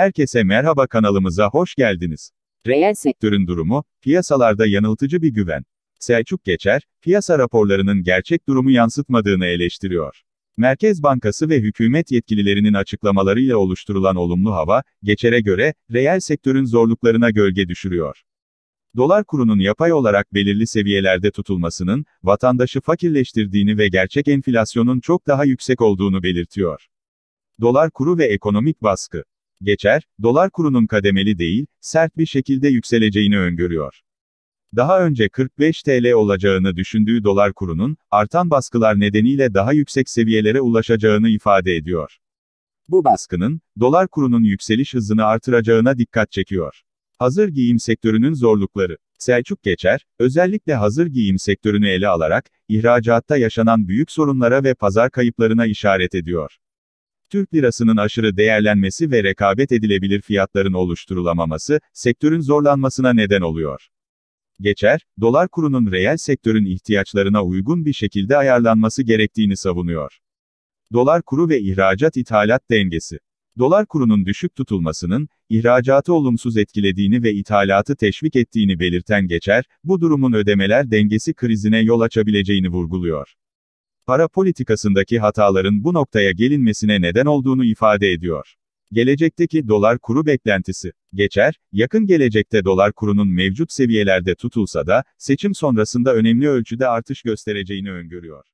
Herkese merhaba kanalımıza hoş geldiniz. Reel sektörün durumu, piyasalarda yanıltıcı bir güven. Selçuk Geçer, piyasa raporlarının gerçek durumu yansıtmadığını eleştiriyor. Merkez Bankası ve hükümet yetkililerinin açıklamalarıyla oluşturulan olumlu hava, Geçer'e göre, reel sektörün zorluklarına gölge düşürüyor. Dolar kurunun yapay olarak belirli seviyelerde tutulmasının, vatandaşı fakirleştirdiğini ve gerçek enflasyonun çok daha yüksek olduğunu belirtiyor. Dolar kuru ve ekonomik baskı geçer, dolar kurunun kademeli değil, sert bir şekilde yükseleceğini öngörüyor. Daha önce 45 TL olacağını düşündüğü dolar kurunun, artan baskılar nedeniyle daha yüksek seviyelere ulaşacağını ifade ediyor. Bu baskının, dolar kurunun yükseliş hızını artıracağına dikkat çekiyor. Hazır giyim sektörünün zorlukları. Selçuk Geçer, özellikle hazır giyim sektörünü ele alarak, ihracatta yaşanan büyük sorunlara ve pazar kayıplarına işaret ediyor. Türk lirasının aşırı değerlenmesi ve rekabet edilebilir fiyatların oluşturulamaması, sektörün zorlanmasına neden oluyor. Geçer, dolar kurunun reel sektörün ihtiyaçlarına uygun bir şekilde ayarlanması gerektiğini savunuyor. Dolar kuru ve ihracat-ithalat dengesi. Dolar kurunun düşük tutulmasının, ihracatı olumsuz etkilediğini ve ithalatı teşvik ettiğini belirten Geçer, bu durumun ödemeler dengesi krizine yol açabileceğini vurguluyor para politikasındaki hataların bu noktaya gelinmesine neden olduğunu ifade ediyor. Gelecekteki dolar kuru beklentisi. Geçer, yakın gelecekte dolar kurunun mevcut seviyelerde tutulsa da, seçim sonrasında önemli ölçüde artış göstereceğini öngörüyor.